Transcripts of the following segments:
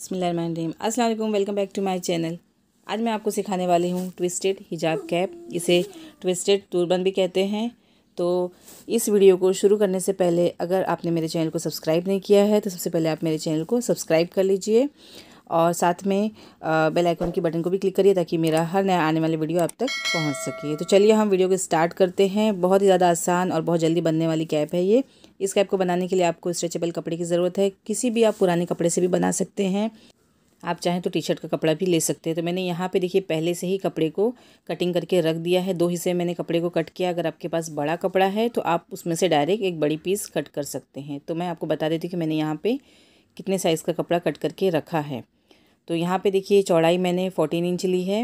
बसमीम अस्सलाम welcome back to my channel आज मैं आपको सिखाने वाली हूँ ट्विस्टेड हिजाब कैप इसे ट्विस्टेड टूरबन भी कहते हैं तो इस वीडियो को शुरू करने से पहले अगर आपने मेरे चैनल को सब्सक्राइब नहीं किया है तो सबसे पहले आप मेरे चैनल को सब्सक्राइब कर लीजिए और साथ में बेल आइकन की बटन को भी क्लिक करिए ताकि मेरा हर नया आने वाली वीडियो आप तक पहुंच सके तो चलिए हम वीडियो को स्टार्ट करते हैं बहुत ही ज़्यादा आसान और बहुत जल्दी बनने वाली कैप है ये इस कैप को बनाने के लिए आपको स्ट्रेचेबल कपड़े की ज़रूरत है किसी भी आप पुराने कपड़े से भी बना सकते हैं आप चाहें तो टी शर्ट का कपड़ा भी ले सकते हैं तो मैंने यहाँ पे देखिए पहले से ही कपड़े को कटिंग करके रख दिया है दो हिस्से मैंने कपड़े को कट किया अगर आपके पास बड़ा कपड़ा है तो आप उसमें से डायरेक्ट एक बड़ी पीस कट कर सकते हैं तो मैं आपको बता देती हूँ कि मैंने यहाँ पर कितने साइज़ का कपड़ा कट करके रखा है तो यहाँ पे देखिए चौड़ाई मैंने फ़ोर्टीन इंच ली है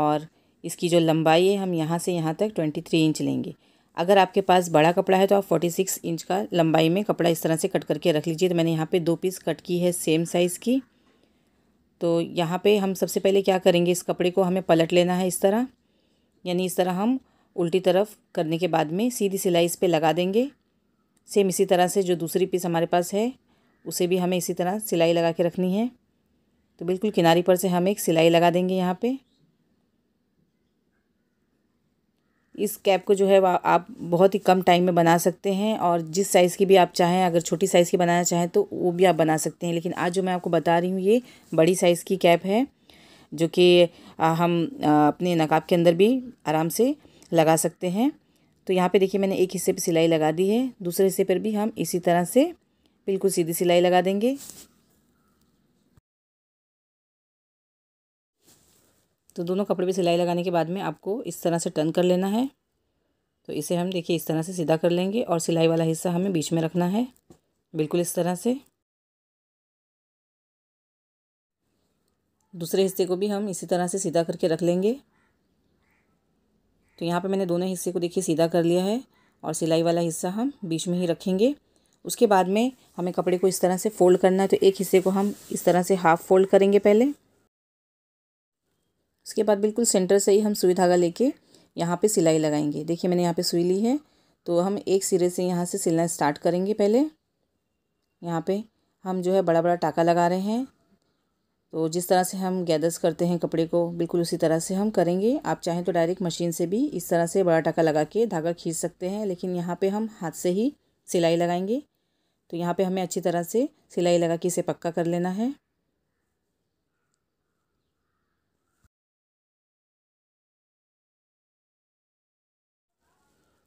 और इसकी जो लंबाई है हम यहाँ से यहाँ तक ट्वेंटी थ्री इंच लेंगे अगर आपके पास बड़ा कपड़ा है तो आप फोर्टी सिक्स इंच का लंबाई में कपड़ा इस तरह से कट करके रख लीजिए तो मैंने यहाँ पे दो पीस कट की है सेम साइज़ की तो यहाँ पे हम सबसे पहले क्या करेंगे इस कपड़े को हमें पलट लेना है इस तरह यानी इस तरह हम उल्टी तरफ करने के बाद में सीधी सिलाई इस पर लगा देंगे सेम इसी तरह से जो दूसरी पीस हमारे पास है उसे भी हमें इसी तरह सिलाई लगा के रखनी है तो बिल्कुल किनारी पर से हम एक सिलाई लगा देंगे यहाँ पे इस कैप को जो है आप बहुत ही कम टाइम में बना सकते हैं और जिस साइज़ की भी आप चाहें अगर छोटी साइज़ की बनाना चाहें तो वो भी आप बना सकते हैं लेकिन आज जो मैं आपको बता रही हूँ ये बड़ी साइज़ की कैप है जो कि हम अपने नकाब के अंदर भी आराम से लगा सकते हैं तो यहाँ पे देखिए मैंने एक हिस्से पे सिलाई लगा दी है दूसरे हिस्से पर भी हम इसी तरह से बिल्कुल सीधी सिलाई लगा देंगे तो दोनों कपड़े पे सिलाई लगाने के बाद में आपको इस तरह से टर्न कर लेना है तो इसे हम देखिए इस तरह से सीधा कर लेंगे और सिलाई वाला हिस्सा हमें बीच में रखना है बिल्कुल इस तरह से दूसरे हिस्से को भी हम इसी तरह से सीधा करके रख लेंगे तो यहाँ पे मैंने दोनों हिस्से को देखिए सीधा कर लिया है और सिलाई वाला हिस्सा हम बीच में ही रखेंगे उसके बाद में हमें कपड़े को इस तरह से फ़ोल्ड करना है तो एक हिस्से को हम इस तरह से हाफ़ फोल्ड करेंगे पहले उसके बाद बिल्कुल सेंटर से ही हम सुई धागा लेके यहाँ पे सिलाई लगाएंगे देखिए मैंने यहाँ पे सुई ली है तो हम एक सिरे से यहाँ से सिलना स्टार्ट करेंगे पहले यहाँ पे हम जो है बड़ा बड़ा टाका लगा रहे हैं तो जिस तरह से हम गैदर्स करते हैं कपड़े को बिल्कुल उसी तरह से हम करेंगे आप चाहें तो डायरेक्ट मशीन से भी इस तरह से बड़ा टाका लगा के धागा खींच सकते हैं लेकिन यहाँ पर हम हाथ से ही सिलाई लगाएंगे तो यहाँ पे हमें अच्छी तरह से सिलाई लगा के इसे पक्का कर लेना है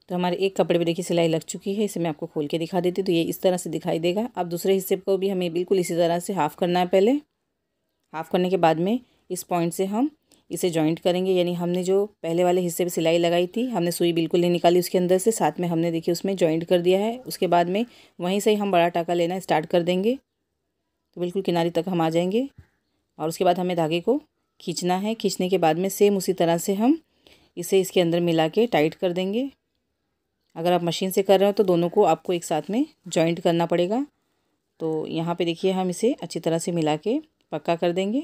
तो हमारे एक कपड़े पे देखिए सिलाई लग चुकी है इसे मैं आपको खोल के दिखा देती हूँ तो ये इस तरह से दिखाई देगा अब दूसरे हिस्से को भी हमें बिल्कुल इसी तरह से हाफ़ करना है पहले हाफ़ करने के बाद में इस पॉइंट से हम इसे जॉइंट करेंगे यानी हमने जो पहले वाले हिस्से पे सिलाई लगाई थी हमने सुई बिल्कुल नहीं निकाली उसके अंदर से साथ में हमने देखिए उसमें जॉइंट कर दिया है उसके बाद में वहीं से ही हम बड़ा टाका लेना स्टार्ट कर देंगे तो बिल्कुल किनारे तक हम आ जाएंगे और उसके बाद हमें धागे को खींचना है खींचने के बाद में सेम उसी तरह से हम इसे इसके अंदर मिला के टाइट कर देंगे अगर आप मशीन से कर रहे हो तो दोनों को आपको एक साथ में जॉइंट करना पड़ेगा तो यहाँ पे देखिए हम इसे अच्छी तरह से मिला के पक्का कर देंगे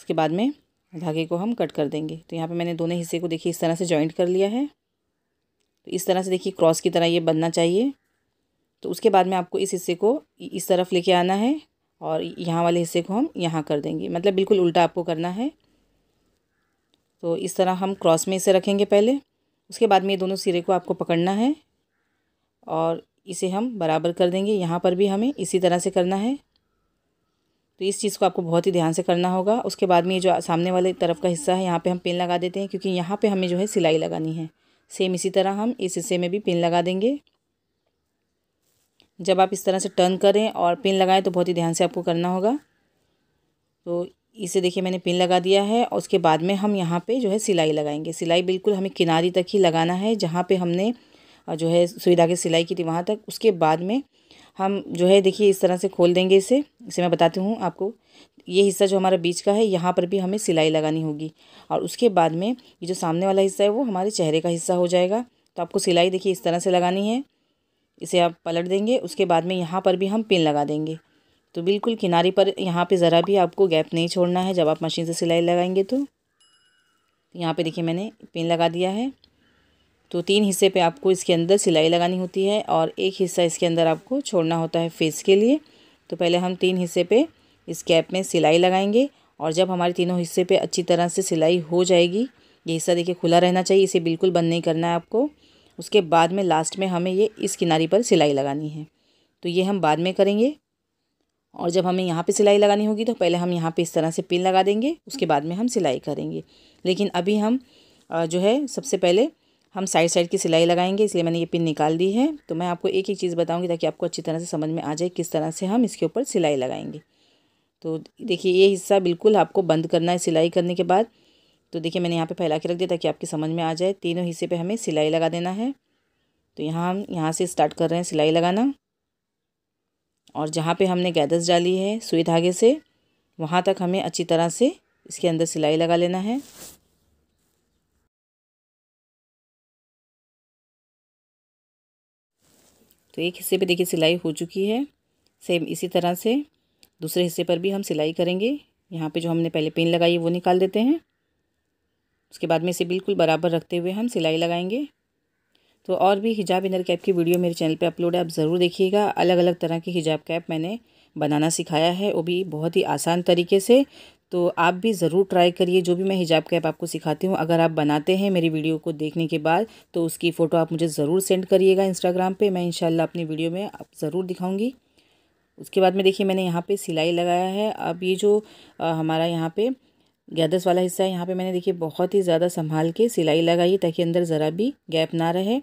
उसके बाद में धागे को हम कट कर देंगे तो यहाँ पे मैंने दोनों हिस्से को देखिए इस तरह से जॉइंट कर लिया है तो इस तरह से देखिए क्रॉस की तरह ये बनना चाहिए तो उसके बाद में आपको इस हिस्से को इस तरफ लेके आना है और यहाँ वाले हिस्से को हम यहाँ कर देंगे मतलब बिल्कुल उल्टा आपको करना है तो इस तरह हम क्रॉस में इसे रखेंगे पहले उसके बाद में ये दोनों सिरे को आपको पकड़ना है और इसे हम बराबर कर देंगे यहाँ पर भी हमें इसी तरह से करना है तो इस चीज़ को आपको बहुत ही ध्यान से करना होगा उसके बाद में ये जो सामने वाले तरफ का हिस्सा है यहाँ पे हम पिन लगा देते हैं क्योंकि यहाँ पे हमें जो है सिलाई लगानी है सेम इसी तरह हम इस हिस्से में भी पिन लगा देंगे जब आप इस तरह से टर्न करें और पिन लगाएं तो बहुत ही ध्यान से आपको करना होगा तो इसे देखिए मैंने पिन लगा दिया है और उसके बाद में हम यहाँ पे जो है सिलाई लगाएंगे सिलाई बिल्कुल हमें किनारी तक ही लगाना है जहाँ पे हमने जो है सुई धागे सिलाई की थी वहाँ तक उसके बाद में हम जो है देखिए इस तरह से खोल देंगे इसे इसे मैं बताती हूँ आपको ये हिस्सा जो हमारा बीच का है यहाँ पर भी हमें सिलाई लगानी होगी और उसके बाद में ये जो सामने वाला हिस्सा है वो हमारे चेहरे का हिस्सा हो जाएगा तो आपको सिलाई देखिए इस तरह से लगानी है इसे आप पलट देंगे उसके बाद में यहाँ पर भी हम पिन लगा देंगे तो बिल्कुल किनारे पर यहाँ पे ज़रा भी आपको गैप नहीं छोड़ना है जब आप मशीन से सिलाई लगाएंगे तो यहाँ पे देखिए मैंने पिन लगा दिया है तो तीन हिस्से पे आपको इसके अंदर सिलाई लगानी होती है और एक हिस्सा इसके अंदर आपको छोड़ना होता है फेस के लिए तो पहले हम तीन हिस्से पर इस कैप में सिलाई लगाएंगे और जब हमारे तीनों हिस्से पर अच्छी तरह से सिलाई हो जाएगी ये हिस्सा देखिए खुला रहना चाहिए इसे बिल्कुल बंद नहीं करना है आपको उसके बाद में लास्ट में हमें ये इस किनारे पर सिलाई लगानी है तो ये हम बाद में करेंगे और जब हमें यहाँ पे सिलाई लगानी होगी तो पहले हम यहाँ पे इस तरह से पिन लगा देंगे उसके बाद में हम सिलाई करेंगे लेकिन अभी हम जो है सबसे पहले हम साइड साइड की सिलाई लगाएंगे इसलिए मैंने ये पिन निकाल दी है तो मैं आपको एक एक चीज़ बताऊँगी ताकि आपको अच्छी तरह से समझ में आ जाए किस तरह से हम इसके ऊपर सिलाई लगाएंगे तो देखिए ये हिस्सा बिल्कुल आपको बंद करना है सिलाई करने के बाद तो देखिए मैंने यहाँ पर फैला के रख दिया ताकि आपकी समझ में आ जाए तीनों हिस्से पर हमें सिलाई लगा देना है तो यहाँ हम यहाँ से स्टार्ट कर रहे हैं सिलाई लगाना और जहाँ पे हमने गैदस डाली है सुई धागे से वहाँ तक हमें अच्छी तरह से इसके अंदर सिलाई लगा लेना है तो एक हिस्से पे देखिए सिलाई हो चुकी है सेम इसी तरह से दूसरे हिस्से पर भी हम सिलाई करेंगे यहाँ पे जो हमने पहले पिन लगाई वो निकाल देते हैं उसके बाद में इसे बिल्कुल बराबर रखते हुए हम सिलाई लगाएंगे तो और भी हिजाब इनर कैप की वीडियो मेरे चैनल पे अपलोड है आप ज़रूर देखिएगा अलग अलग तरह की हिजाब कैप मैंने बनाना सिखाया है वो भी बहुत ही आसान तरीके से तो आप भी ज़रूर ट्राई करिए जो भी मैं हिजाब कैप आपको सिखाती हूँ अगर आप बनाते हैं मेरी वीडियो को देखने के बाद तो उसकी फ़ोटो आप मुझे ज़रूर सेंड करिएगा इंस्टाग्राम पर मैं इन अपनी वीडियो में आप ज़रूर दिखाऊँगी उसके बाद में देखिए मैंने यहाँ पर सिलाई लगाया है अब ये जो हमारा यहाँ पर गैदर्स वाला हिस्सा है यहाँ पे मैंने देखिए बहुत ही ज़्यादा संभाल के सिलाई लगाई ताकि अंदर ज़रा भी गैप ना रहे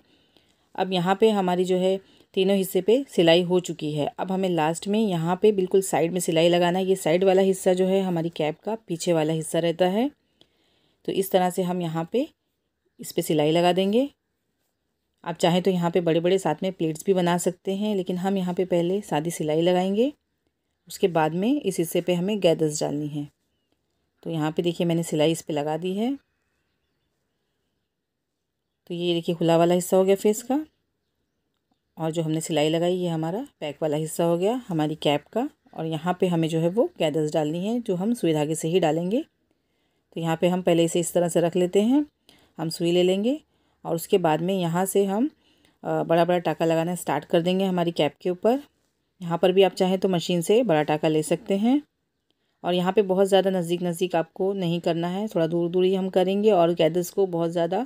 अब यहाँ पे हमारी जो है तीनों हिस्से पे सिलाई हो चुकी है अब हमें लास्ट में यहाँ पे बिल्कुल साइड में सिलाई लगाना है ये साइड वाला हिस्सा जो है हमारी कैप का पीछे वाला हिस्सा रहता है तो इस तरह से हम यहाँ पर इस पर सिलाई लगा देंगे आप चाहें तो यहाँ पर बड़े बड़े साथ में प्लेट्स भी बना सकते हैं लेकिन हम यहाँ पर पहले सादी सिलाई लगाएंगे उसके बाद में इस हिस्से पर हमें गैदर्स डालनी है तो यहाँ पे देखिए मैंने सिलाई इस पर लगा दी है तो ये देखिए खुला वाला हिस्सा हो गया फेस का और जो हमने सिलाई लगाई ये हमारा पैक वाला हिस्सा हो गया हमारी कैप का और यहाँ पे हमें जो है वो गैदर्स डालनी है जो हम सुई धागे से ही डालेंगे तो यहाँ पे हम पहले इसे इस तरह से रख लेते हैं हम सुई ले लेंगे और उसके बाद में यहाँ से हम बड़ा बड़ा टाका लगाना स्टार्ट कर देंगे हमारी कैप के ऊपर यहाँ पर भी आप चाहें तो मशीन से बड़ा टाका ले सकते हैं और यहाँ पे बहुत ज़्यादा नज़दीक नज़दीक आपको नहीं करना है थोड़ा दूर दूर ही हम करेंगे और गैदर्स को बहुत ज़्यादा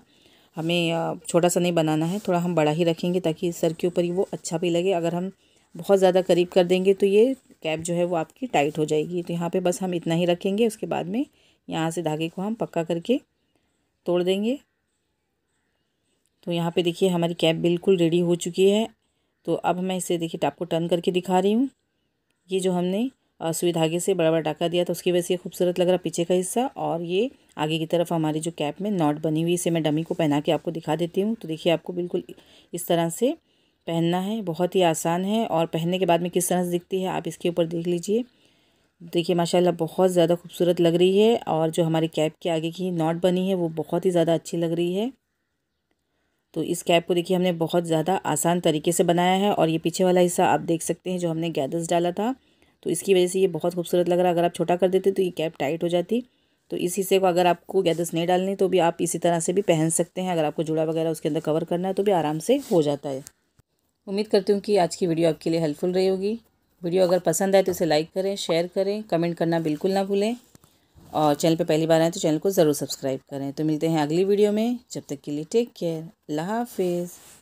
हमें छोटा सा नहीं बनाना है थोड़ा हम बड़ा ही रखेंगे ताकि सर के ऊपर ही वो अच्छा भी लगे अगर हम बहुत ज़्यादा करीब कर देंगे तो ये कैप जो है वो आपकी टाइट हो जाएगी तो यहाँ पर बस हम इतना ही रखेंगे उसके बाद में यहाँ से धागे को हम पक्का करके तोड़ देंगे तो यहाँ पर देखिए हमारी कैप बिल्कुल रेडी हो चुकी है तो अब मैं इसे देखिए टाप को टर्न करके दिखा रही हूँ ये जो हमने सुई धागे से बड़ा बड़ा डाका दिया तो उसकी वजह से खूबसूरत लग रहा पीछे का हिस्सा और ये आगे की तरफ हमारी जो कैप में नॉट बनी हुई इसे मैं डमी को पहना के आपको दिखा देती हूँ तो देखिए आपको बिल्कुल इस तरह से पहनना है बहुत ही आसान है और पहनने के बाद में किस तरह से दिखती है आप इसके ऊपर देख लीजिए देखिए माशाल्लाह बहुत ज़्यादा खूबसूरत लग रही है और जो हमारी कैप के आगे की नॉट बनी है वो बहुत ही ज़्यादा अच्छी लग रही है तो इस कैप को देखिए हमने बहुत ज़्यादा आसान तरीके से बनाया है और ये पीछे वाला हिस्सा आप देख सकते हैं जो हमने गैदर्स डाला था तो इसकी वजह से ये बहुत खूबसूरत लग रहा है अगर आप छोटा कर देते तो ये कैप टाइट हो जाती तो इस हिस्से को अगर आपको गैदर्स नहीं डालनी तो भी आप इसी तरह से भी पहन सकते हैं अगर आपको जुड़ा वगैरह उसके अंदर कवर करना है तो भी आराम से हो जाता है उम्मीद करती हूँ कि आज की वीडियो आपके लिए हेल्पफुल रही होगी वीडियो अगर पसंद आए तो इसे लाइक करें शेयर करें कमेंट करना बिल्कुल ना भूलें और चैनल पर पहली बार आए तो चैनल को ज़रूर सब्सक्राइब करें तो मिलते हैं अगली वीडियो में जब तक के लिए टेक केयर अल्लाह हाफिज़